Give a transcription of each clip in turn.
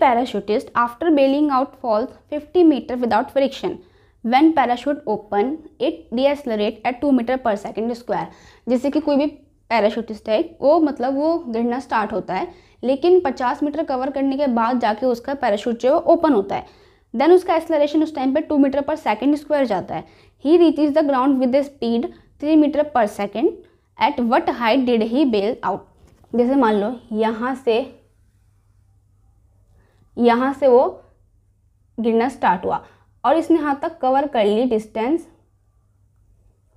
parachutist after bailing out fall fifty 50 without without friction when parachute open it deaccelerate at two metre per second square जैसे कि कोई भी parachutist है वो मतलब वो गिरना स्टार्ट होता है लेकिन 50 मीटर कवर करने के बाद जाके उसका पैराशूट जो है ओपन होता है देन उसका एक्सलरेशन उस टाइम पर two metre per second square जाता है he reaches the ground with the speed three metre per second at what height did he bail out जैसे मान लो यहाँ से यहाँ से वो गिरना स्टार्ट हुआ और इसने यहाँ तक कवर कर ली डिस्टेंस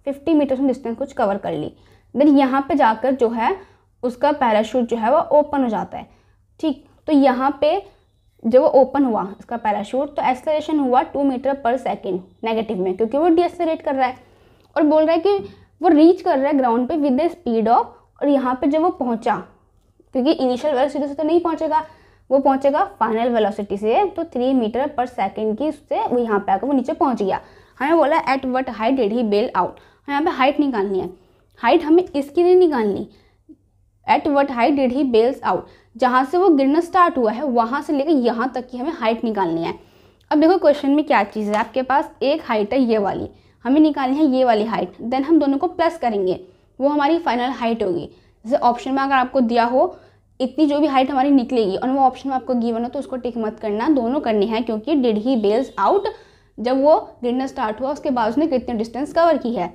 फिफ्टी मीटर में डिस्टेंस कुछ कवर कर ली देन यहाँ पे जाकर जो है उसका पैराशूट जो है वो ओपन हो जाता है ठीक तो यहाँ पे जब वो ओपन हुआ इसका पैराशूट तो एक्सलेशन हुआ two metre per second negative में क्योंकि वो डीएक्सलरेट कर रहा है और बोल रहा है कि वो रीच कर रहा है ग्राउंड पे विद द स्पीड ऑफ और यहाँ पे जब वो पहुँचा क्योंकि इनिशियल वेलोसिटी से तो नहीं पहुँचेगा वो पहुंचेगा फाइनल वेलोसिटी से तो थ्री मीटर पर सेकेंड की उससे वो यहाँ पे आकर वो नीचे पहुँच गया हमें बोला at what height did he bail out हमें यहाँ पे हाइट निकालनी है हाइट हमें इसकी नहीं निकालनी at what height did he bails out जहाँ से वो गिरना स्टार्ट हुआ है वहाँ से लेकर यहाँ तक की हमें हाइट निकालनी है अब देखो क्वेश्चन में क्या चीज़ है आपके पास एक हाइट है ये वाली हमें निकालनी है ये वाली हाइट देन हम दोनों को प्लस करेंगे वो हमारी फाइनल हाइट होगी जैसे ऑप्शन में अगर आपको दिया हो इतनी जो भी हाइट हमारी निकलेगी और वो ऑप्शन में आपको गिवन हो तो उसको टिक मत करना दोनों करने हैं क्योंकि डिड ही बेल्स आउट जब वो गिरना स्टार्ट हुआ उसके बाद उसने कितने डिस्टेंस कवर की है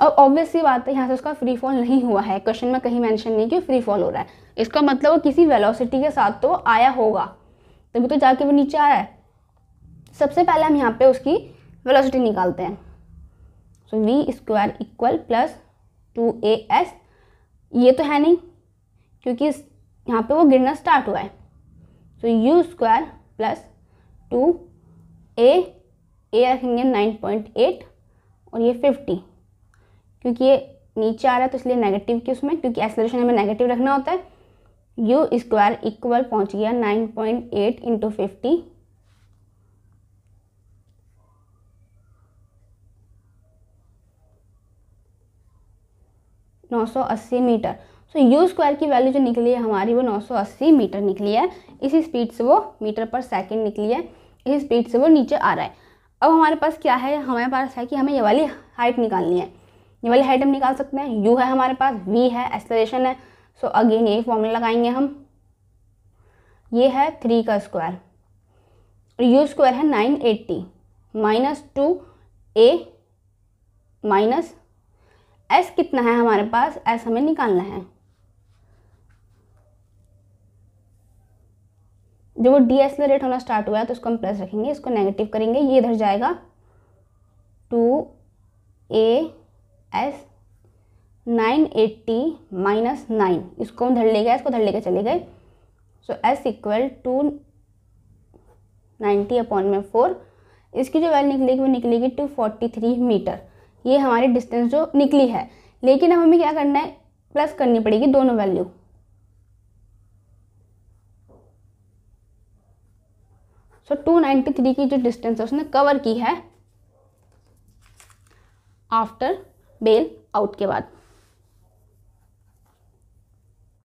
अब ऑब्वियसली बात है यहाँ से उसका फ्री फॉल नहीं हुआ है क्वेश्चन में कहीं मैंशन नहीं कि फ्री फॉल हो रहा है इसका मतलब वो किसी वेलोसिटी के साथ तो आया होगा तभी तो जाके वो नीचे आ रहा है सबसे पहले हम यहाँ पे उसकी वेलोसिटी निकालते हैं so v square equal plus two a s ये तो है नहीं क्योंकि यहाँ पे वो गिरना स्टार्ट हुआ है तो u square plus two a a रखेंगे नाइन पॉइंट एट और ये फिफ्टी क्योंकि ये नीचे आ रहा है तो इसलिए नेगेटिव के उसमें क्योंकि एक्सलेशन हमें नेगेटिव रखना होता है यू स्क्वायर इक्वल पहुँच गया nine point eight into fifty नौ सौ अस्सी मीटर सो यू स्क्वायर की वैल्यू जो निकली है हमारी वो 980 मीटर निकली है इसी स्पीड से वो मीटर पर सेकेंड निकली है इसी स्पीड से वो नीचे आ रहा है अब हमारे पास क्या है हमारे पास है कि हमें ये वाली हाइट निकालनी है ये वाली हाइट हम निकाल सकते हैं यू है हमारे पास वी है एक्सलेशन है सो so अगेन यही फॉर्मूला लगाएंगे हम ये है थ्री का स्क्वायर और यू स्क्वायर है nine eighty minus two a minus s कितना है हमारे पास एस हमें निकालना है जब वो डीएसलरेट होना स्टार्ट हुआ है तो उसको हम प्लस रखेंगे इसको नेगेटिव करेंगे ये इधर जाएगा two a s nine eighty minus nine इसको हम धर ले गए इसको धर लेके चले गए so s equal to ninety upon में फोर इसकी जो वैल्यू निकलेगी वो निकलेगी टू फोर्टी थ्री मीटर ये हमारी डिस्टेंस जो निकली है लेकिन अब हमें क्या करना है प्लस करनी पड़ेगी दोनों वैल्यू सो नाइन्टी थ्री की जो डिस्टेंस है उसने कवर की है आफ्टर बेल आउट के बाद